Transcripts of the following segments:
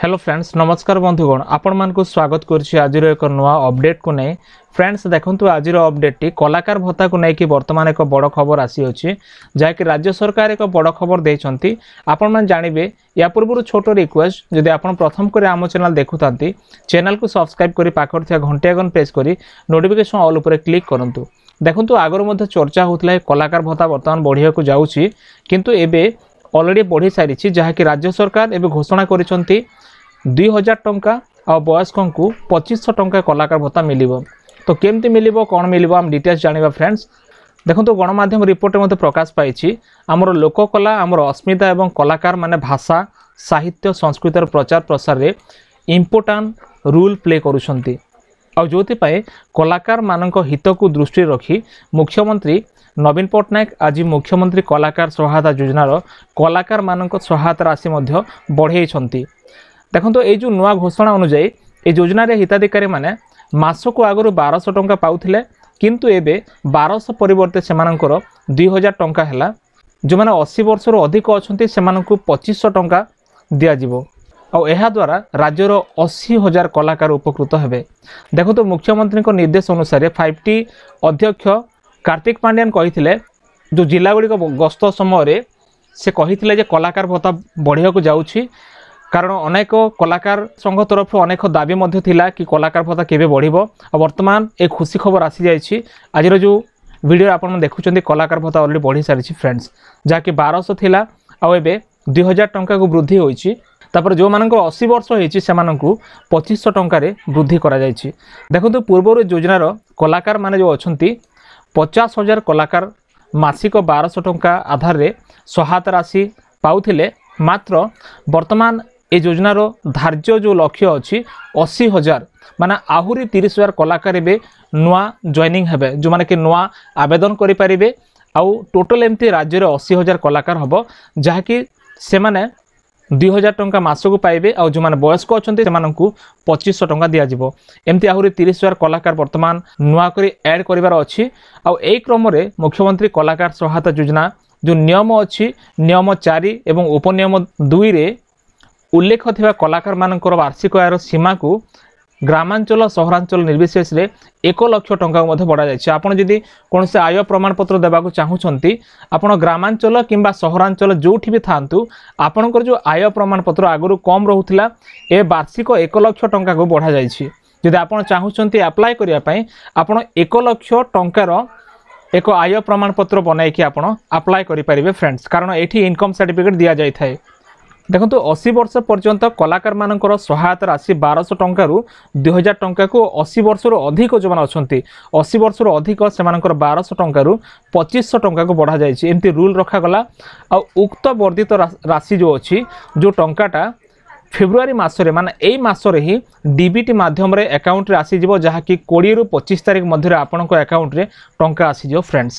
hello friends নমস্কার বন্ধুগণ আপনার স্বাগত করছি আজির এক নয় অপডেট কু নেই ফ্রেন্ডস দেখুন আজির অপডেটটি কলাকার ভত্তা কু নেই বর্তমান এক বড় খবর আসিছে যাকি রাজ্য সরকার এক বড় খবর দিয়েছেন আপনার জাঁবে ইয়া পূর্ব ছোট রিকোয়েস্ট যদি আপনার প্রথম করে আম চ্যানেল দেখু থাকে চ্যানেল কু সবসক্রাইব করে পাখে থাকা ঘণ্টি আইকন প্রেস করে নোটিফিকেসন অল উপরে ক্লিক করতু দেখুন আগর মধ্যে চর্চা হোলা কলাকার ভত্তা বর্তমান বড়িয়া যাচ্ছি কিন্তু এবে অলরেডি বঢ়ি সারিছি যাকি রাজ্য সরকার এবে ঘোষণা করেছেন দুই হাজার টঙ্কা আয়স্ক পঁচিশশো টঙ্কা কলাকার ভত্তা মিলব তো কেমতি মিলব কম মিলব আমি ডিটেলস জাঁয়া ফ্রেন্ডস দেখুন গণমাধ্যম রিপোর্টে মধ্যে প্রকাশ পাইছি আমার লোককলা আমার অস্মিতা এবং কলাকার মানে ভাষা সাহিত্য সংস্কৃতির প্রচার প্রসারে ইম্পর্টাট রোল প্লে করুচ্ছেন ଆଉ ଯେଉଁଥିପାଇଁ କଳାକାରମାନଙ୍କ ହିତକୁ ଦୃଷ୍ଟିରେ ରଖି ମୁଖ୍ୟମନ୍ତ୍ରୀ ନବୀନ ପଟ୍ଟନାୟକ ଆଜି ମୁଖ୍ୟମନ୍ତ୍ରୀ କଳାକାର ସହାୟତା ଯୋଜନାର କଳାକାରମାନଙ୍କ ସହାୟତା ରାଶି ମଧ୍ୟ ବଢ଼େଇଛନ୍ତି ଦେଖନ୍ତୁ ଏଇ ଯେଉଁ ନୂଆ ଘୋଷଣା ଅନୁଯାୟୀ ଏ ଯୋଜନାରେ ହିତାଧିକାରୀମାନେ ମାସକୁ ଆଗରୁ ବାରଶହ ଟଙ୍କା ପାଉଥିଲେ କିନ୍ତୁ ଏବେ ବାରଶହ ପରିବର୍ତ୍ତେ ସେମାନଙ୍କର ଦୁଇ ହଜାର ଟଙ୍କା ହେଲା ଯେଉଁମାନେ ଅଶୀ ବର୍ଷରୁ ଅଧିକ ଅଛନ୍ତି ସେମାନଙ୍କୁ ପଚିଶଶହ ଟଙ୍କା ଦିଆଯିବ ଆଉ ଏହାଦ୍ୱାରା ରାଜ୍ୟର ଅଶୀ ହଜାର କଳାକାର ଉପକୃତ ହେବେ ଦେଖନ୍ତୁ ମୁଖ୍ୟମନ୍ତ୍ରୀଙ୍କ ନିର୍ଦ୍ଦେଶ ଅନୁସାରେ ଫାଇଭ୍ ଟି ଅଧ୍ୟକ୍ଷ କାର୍ତ୍ତିକ ପାଣ୍ଡିଆନ୍ କହିଥିଲେ ଯେଉଁ ଜିଲ୍ଲାଗୁଡ଼ିକ ଗସ୍ତ ସମୟରେ ସେ କହିଥିଲେ ଯେ କଳାକାର ଭତ୍ତା ବଢ଼ିବାକୁ ଯାଉଛି କାରଣ ଅନେକ କଳାକାର ସଂଘ ତରଫରୁ ଅନେକ ଦାବି ମଧ୍ୟ ଥିଲା କି କଳାକାର ଭତ୍ତା କେବେ ବଢ଼ିବ ଆଉ ବର୍ତ୍ତମାନ ଏ ଖୁସି ଖବର ଆସିଯାଇଛି ଆଜିର ଯେଉଁ ଭିଡ଼ିଓରେ ଆପଣମାନେ ଦେଖୁଛନ୍ତି କଳାକାର ଭତ୍ତା ଅଲରେଡ଼ି ବଢ଼ି ସାରିଛି ଫ୍ରେଣ୍ଡସ୍ ଯାହାକି ବାରଶହ ଥିଲା ଆଉ ଏବେ ଦୁଇ ହଜାର ଟଙ୍କାକୁ ବୃଦ୍ଧି ହୋଇଛି তাপরে ଯେଉଁମାନଙ୍କର ଅଶୀ ବର୍ଷ ହୋଇଛି ସେମାନଙ୍କୁ ପଚିଶଶହ ଟଙ୍କାରେ ବୃଦ୍ଧି କରାଯାଇଛି ଦେଖନ୍ତୁ ପୂର୍ବରୁ ଯୋଜନାର କଳାକାରମାନେ ଯେଉଁ ଅଛନ୍ତି ପଚାଶ ହଜାର କଳାକାର ମାସିକ ବାରଶହ ଟଙ୍କା ଆଧାରରେ ସହାୟତା ରାଶି ପାଉଥିଲେ ମାତ୍ର ବର୍ତ୍ତମାନ ଏ ଯୋଜନାର ଧାର୍ଯ୍ୟ ଯେଉଁ ଲକ୍ଷ୍ୟ ଅଛି ଅଶୀ ହଜାର ମାନେ ଆହୁରି ତିରିଶ ହଜାର କଳାକାର ଏବେ ନୂଆ ଜଏନିଂ ହେବେ ଯେଉଁମାନେ କି ନୂଆ ଆବେଦନ କରିପାରିବେ ଆଉ ଟୋଟାଲ୍ ଏମିତି ରାଜ୍ୟରେ ଅଶୀ ହଜାର କଳାକାର ହେବ ଯାହାକି ସେମାନେ ଦୁଇ ହଜାର ଟଙ୍କା ମାସକୁ ପାଇବେ ଆଉ ଯେଉଁମାନେ ବୟସ୍କ ଅଛନ୍ତି ସେମାନଙ୍କୁ ପଚିଶଶହ ଟଙ୍କା ଦିଆଯିବ ଏମିତି ଆହୁରି ତିରିଶ ହଜାର କଳାକାର ବର୍ତ୍ତମାନ ନୂଆ କରି ଆଡ଼୍ କରିବାର ଅଛି ଆଉ ଏହି କ୍ରମରେ ମୁଖ୍ୟମନ୍ତ୍ରୀ କଳାକାର ସହାୟତା ଯୋଜନା ଯେଉଁ ନିୟମ ଅଛି ନିୟମ ଚାରି ଏବଂ ଉପନିୟମ ଦୁଇରେ ଉଲ୍ଲେଖ ଥିବା କଳାକାରମାନଙ୍କର ବାର୍ଷିକ ଆୟର ସୀମାକୁ গ্রামাঞ্চল সহরাঞ্চল নির্বিশেষে এক লক্ষ টঙ্কা মধ্যে বড়া যাই আপনার যদি কোণী আয় প্রমাণপত্র দেওয়া চাহুমান আপনার গ্রামাঞ্চল কিংবা সহরাঞ্চল যেটি বি থাকে আপনার যে আয় প্রমাণপত্র আগর কম রুলা এ বার্ষিক এক লক্ষ টঙ্কা বড়া যাই যদি আপনার চাহুমান আপ্লায় করা আপনার এক লক্ষ টঙ্কার ଏକ ଆୟ ପ୍ରମାଣପତ୍ର ବନାଇକି ଆପଣ ଆପ୍ଲାଏ କରିପାରିବେ ଫ୍ରେଣ୍ଡସ୍ କାରଣ ଏଠି ଇନକମ୍ ସାର୍ଟିଫିକେଟ୍ ଦିଆଯାଇଥାଏ ଦେଖନ୍ତୁ ଅଶୀ ବର୍ଷ ପର୍ଯ୍ୟନ୍ତ କଳାକାରମାନଙ୍କର ସହାୟତା ରାଶି ବାରଶହ ଟଙ୍କାରୁ ଦୁଇ ହଜାର ଟଙ୍କାକୁ ଅଶୀ ବର୍ଷରୁ ଅଧିକ ଯେଉଁମାନେ ଅଛନ୍ତି ଅଶୀ ବର୍ଷରୁ ଅଧିକ ସେମାନଙ୍କର ବାରଶହ ଟଙ୍କାରୁ ପଚିଶଶହ ଟଙ୍କାକୁ ବଢ଼ାଯାଇଛି ଏମିତି ରୁଲ୍ ରଖାଗଲା ଆଉ ଉକ୍ତ ବର୍ଦ୍ଧିତ ରାଶି ଯେଉଁ ଅଛି ଯେଉଁ ଟଙ୍କାଟା ফেব্রুয়ারি মাসরে মানে এই মাসরে হি ডিবিটি মাধ্যমে আকাউন্টে আসিযোগ যা কি কোড়ি পঁচিশ তারিখ মধ্যে আপনার আকাউন্টে টঙ্কা আসিযোগ ফ্রেন্ডস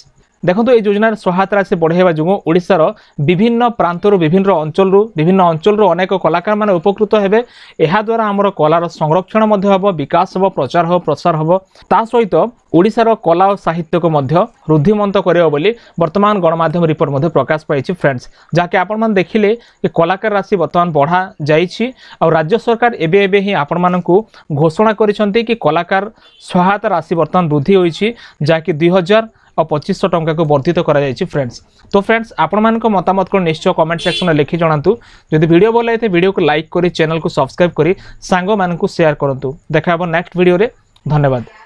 ଦେଖନ୍ତୁ ଏଇ ଯୋଜନାର ସହାୟତା ରାଶି ବଢ଼ାଇବା ଯୋଗୁଁ ଓଡ଼ିଶାର ବିଭିନ୍ନ ପ୍ରାନ୍ତରୁ ବିଭିନ୍ନ ଅଞ୍ଚଳରୁ ବିଭିନ୍ନ ଅଞ୍ଚଳରୁ ଅନେକ କଳାକାରମାନେ ଉପକୃତ ହେବେ ଏହାଦ୍ୱାରା ଆମର କଳାର ସଂରକ୍ଷଣ ମଧ୍ୟ ହେବ ବିକାଶ ହେବ ପ୍ରଚାର ହେବ ପ୍ରସାର ହେବ ତା ସହିତ ଓଡ଼ିଶାର କଳା ଓ ସାହିତ୍ୟକୁ ମଧ୍ୟ ରୁଦ୍ଧିମନ୍ତ କରିବ ବୋଲି ବର୍ତ୍ତମାନ ଗଣମାଧ୍ୟମ ରିପୋର୍ଟ ମଧ୍ୟ ପ୍ରକାଶ ପାଇଛି ଫ୍ରେଣ୍ଡସ୍ ଯାହାକି ଆପଣମାନେ ଦେଖିଲେ କି କଳାକାର ରାଶି ବର୍ତ୍ତମାନ ବଢ଼ା ଯାଇଛି ଆଉ ରାଜ୍ୟ ସରକାର ଏବେ ଏବେ ହିଁ ଆପଣମାନଙ୍କୁ ଘୋଷଣା କରିଛନ୍ତି କି କଳାକାର ସହାୟତା ରାଶି ବର୍ତ୍ତମାନ ବୃଦ୍ଧି ହୋଇଛି ଯାହାକି ଦୁଇ ହଜାର ଆଉ ପଚିଶଶହ ଟଙ୍କାକୁ ବର୍ଦ୍ଧିତ କରାଯାଇଛି ଫ୍ରେଣ୍ଡସ୍ ତ ଫ୍ରେଣ୍ଡସ୍ ଆପଣମାନଙ୍କ ମତାମତ କ'ଣ ନିଶ୍ଚୟ କମେଣ୍ଟ ସେକ୍ସନରେ ଲେଖି ଜଣାନ୍ତୁ ଯଦି ଭିଡ଼ିଓ ଭଲ ଲାଗିଥାଏ ଭିଡ଼ିଓକୁ ଲାଇକ୍ କରି ଚ୍ୟାନେଲକୁ ସବସ୍କ୍ରାଇବ୍ କରି ସାଙ୍ଗମାନଙ୍କୁ ସେୟାର କରନ୍ତୁ ଦେଖା ହେବ ନେକ୍ସଟ ଭିଡ଼ିଓରେ ଧନ୍ୟବାଦ